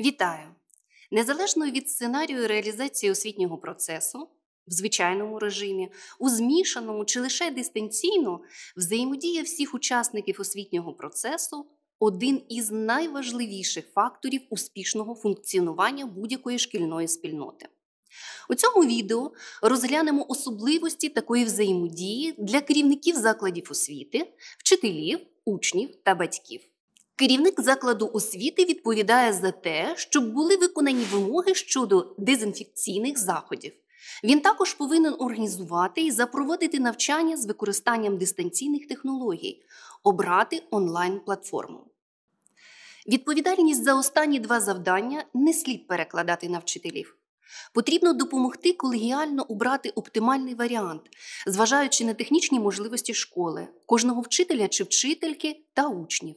Вітаю! Незалежно від сценарію реалізації освітнього процесу в звичайному режимі, у змішаному чи лише дистанційно, взаємодія всіх учасників освітнього процесу один із найважливіших факторів успішного функціонування будь-якої шкільної спільноти. У цьому відео розглянемо особливості такої взаємодії для керівників закладів освіти, вчителів, учнів та батьків. Керівник закладу освіти відповідає за те, щоб були виконані вимоги щодо дезінфекційних заходів. Він також повинен організувати і запровадити навчання з використанням дистанційних технологій, обрати онлайн-платформу. Відповідальність за останні два завдання не слід перекладати на вчителів. Потрібно допомогти колегіально обрати оптимальний варіант, зважаючи на технічні можливості школи, кожного вчителя чи вчительки та учнів.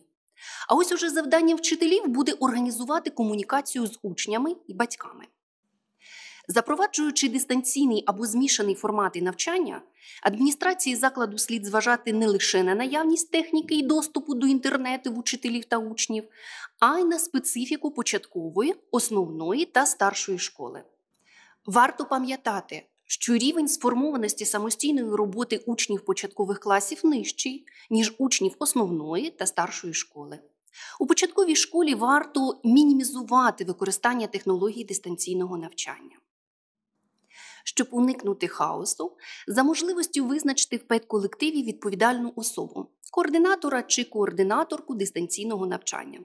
А ось уже завданням вчителів буде організувати комунікацію з учнями і батьками. Запроваджуючи дистанційний або змішаний формати навчання, адміністрації закладу слід зважати не лише на наявність техніки і доступу до інтернету в учителів та учнів, а й на специфіку початкової, основної та старшої школи. Варто пам'ятати, що рівень сформованості самостійної роботи учнів початкових класів нижчий, ніж учнів основної та старшої школи. У початковій школі варто мінімізувати використання технологій дистанційного навчання. Щоб уникнути хаосу, за можливістю визначити в педколективі відповідальну особу координатора чи координаторку дистанційного навчання.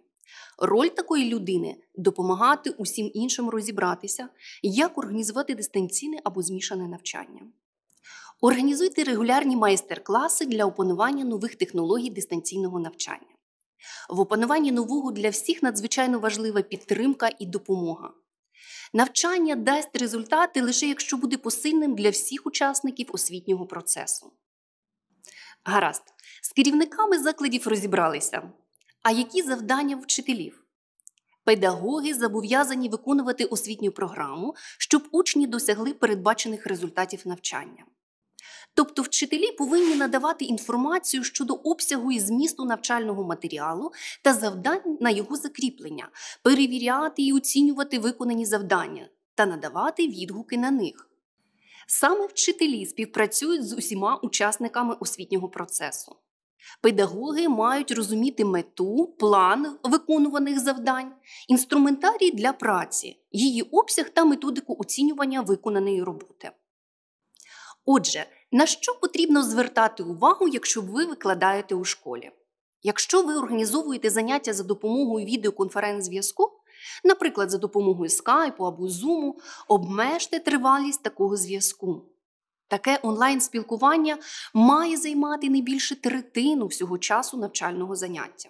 Роль такої людини допомагати усім іншим розібратися, як організувати дистанційне або змішане навчання. Організуйте регулярні майстер-класи для опанування нових технологій дистанційного навчання. В опануванні нового для всіх надзвичайно важлива підтримка і допомога. Навчання дасть результати лише якщо буде посильним для всіх учасників освітнього процесу. Гаразд, з керівниками закладів розібралися. А які завдання вчителів? Педагоги зобов'язані виконувати освітню програму, щоб учні досягли передбачених результатів навчання. Тобто вчителі повинні надавати інформацію щодо обсягу і змісту навчального матеріалу та завдань на його закріплення, перевіряти і оцінювати виконані завдання та надавати відгуки на них. Саме вчителі співпрацюють з усіма учасниками освітнього процесу. Педагоги мають розуміти мету, план виконуваних завдань, інструментарій для праці, її обсяг та методику оцінювання виконаної роботи. Отже, на що потрібно звертати увагу, якщо ви викладаєте у школі? Якщо ви організовуєте заняття за допомогою відеоконференц-зв'язку, наприклад, за допомогою скайпу або зуму, обмежте тривалість такого зв'язку. Таке онлайн-спілкування має займати не більше третину всього часу навчального заняття.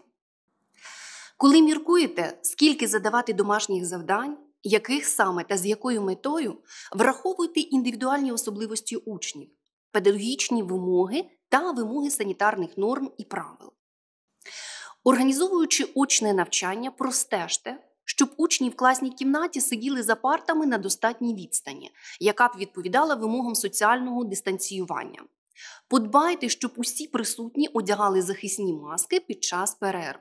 Коли міркуєте, скільки задавати домашніх завдань, яких саме та з якою метою, враховуйте індивідуальні особливості учнів, педагогічні вимоги та вимоги санітарних норм і правил. Організовуючи очне навчання, простежте, щоб учні в класній кімнаті сиділи за партами на достатній відстані, яка б відповідала вимогам соціального дистанціювання. Подбайте, щоб усі присутні одягали захисні маски під час перерв.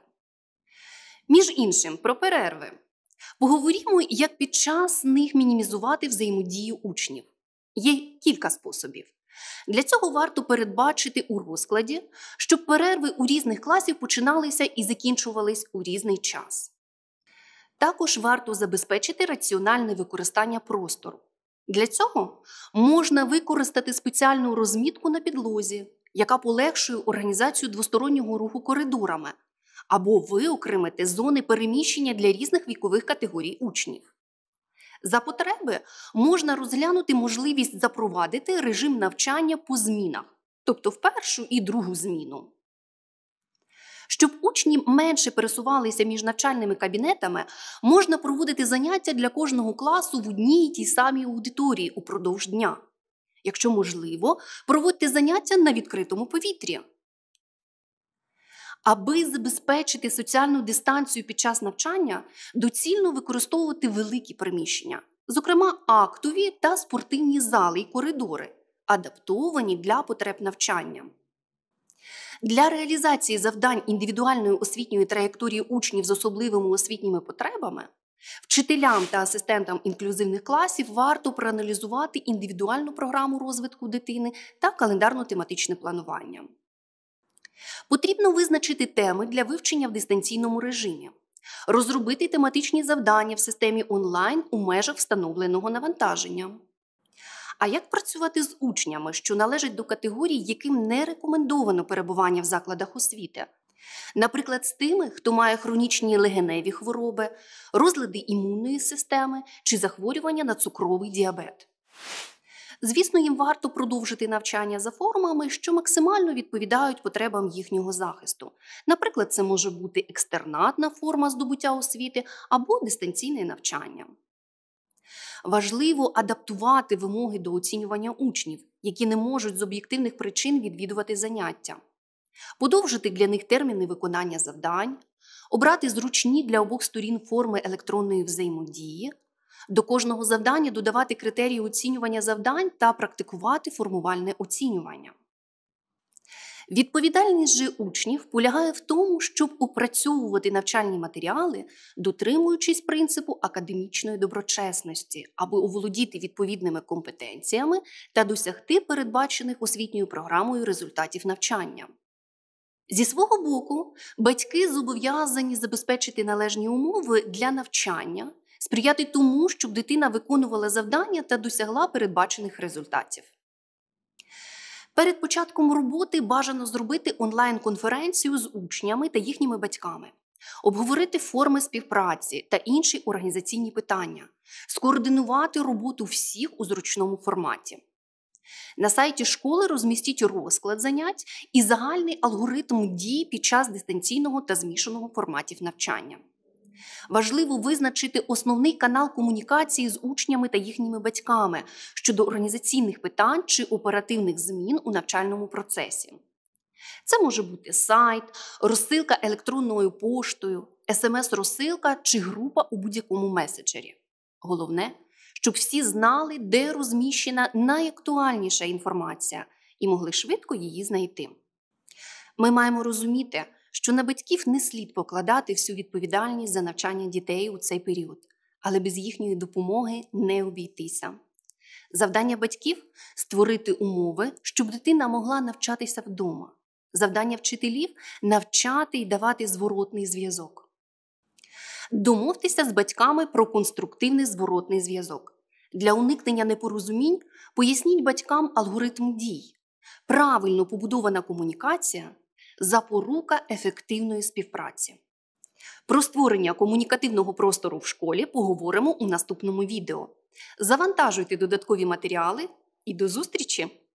Між іншим, про перерви. Поговоримо, як під час них мінімізувати взаємодію учнів. Є кілька способів. Для цього варто передбачити у розкладі, щоб перерви у різних класів починалися і закінчувались у різний час. Також варто забезпечити раціональне використання простору. Для цього можна використати спеціальну розмітку на підлозі, яка полегшує організацію двостороннього руху коридорами, або виокремити зони переміщення для різних вікових категорій учнів. За потреби можна розглянути можливість запровадити режим навчання по змінах, тобто в першу і другу зміну. Щоб учні менше пересувалися між навчальними кабінетами, можна проводити заняття для кожного класу в одній і тій самій аудиторії упродовж дня. Якщо можливо, проводьте заняття на відкритому повітрі. Аби забезпечити соціальну дистанцію під час навчання, доцільно використовувати великі приміщення, зокрема актові та спортивні зали й коридори, адаптовані для потреб навчання. Для реалізації завдань індивідуальної освітньої траєкторії учнів з особливими освітніми потребами вчителям та асистентам інклюзивних класів варто проаналізувати індивідуальну програму розвитку дитини та календарно-тематичне планування. Потрібно визначити теми для вивчення в дистанційному режимі, розробити тематичні завдання в системі онлайн у межах встановленого навантаження. А як працювати з учнями, що належать до категорій, яким не рекомендовано перебування в закладах освіти? Наприклад, з тими, хто має хронічні легеневі хвороби, розлади імунної системи чи захворювання на цукровий діабет. Звісно, їм варто продовжити навчання за формами, що максимально відповідають потребам їхнього захисту. Наприклад, це може бути екстернатна форма здобуття освіти або дистанційне навчання. Важливо адаптувати вимоги до оцінювання учнів, які не можуть з об'єктивних причин відвідувати заняття, подовжити для них терміни виконання завдань, обрати зручні для обох сторін форми електронної взаємодії, до кожного завдання додавати критерії оцінювання завдань та практикувати формувальне оцінювання. Відповідальність же учнів полягає в тому, щоб опрацьовувати навчальні матеріали, дотримуючись принципу академічної доброчесності, аби оволодіти відповідними компетенціями та досягти передбачених освітньою програмою результатів навчання. Зі свого боку, батьки зобов'язані забезпечити належні умови для навчання, сприяти тому, щоб дитина виконувала завдання та досягла передбачених результатів. Перед початком роботи бажано зробити онлайн-конференцію з учнями та їхніми батьками, обговорити форми співпраці та інші організаційні питання, скоординувати роботу всіх у зручному форматі. На сайті школи розмістіть розклад занять і загальний алгоритм дій під час дистанційного та змішаного форматів навчання. Важливо визначити основний канал комунікації з учнями та їхніми батьками щодо організаційних питань чи оперативних змін у навчальному процесі. Це може бути сайт, розсилка електронною поштою, смс-розсилка чи група у будь-якому меседжері. Головне, щоб всі знали, де розміщена найактуальніша інформація і могли швидко її знайти. Ми маємо розуміти, що на батьків не слід покладати всю відповідальність за навчання дітей у цей період, але без їхньої допомоги не обійтися. Завдання батьків створити умови, щоб дитина могла навчатися вдома. Завдання вчителів навчати і давати зворотний зв'язок. Домовтеся з батьками про конструктивний зворотний зв'язок. Для уникнення непорозумінь поясніть батькам алгоритм дій. Правильно побудована комунікація запорука ефективної співпраці. Про створення комунікативного простору в школі поговоримо у наступному відео. Завантажуйте додаткові матеріали і до зустрічі!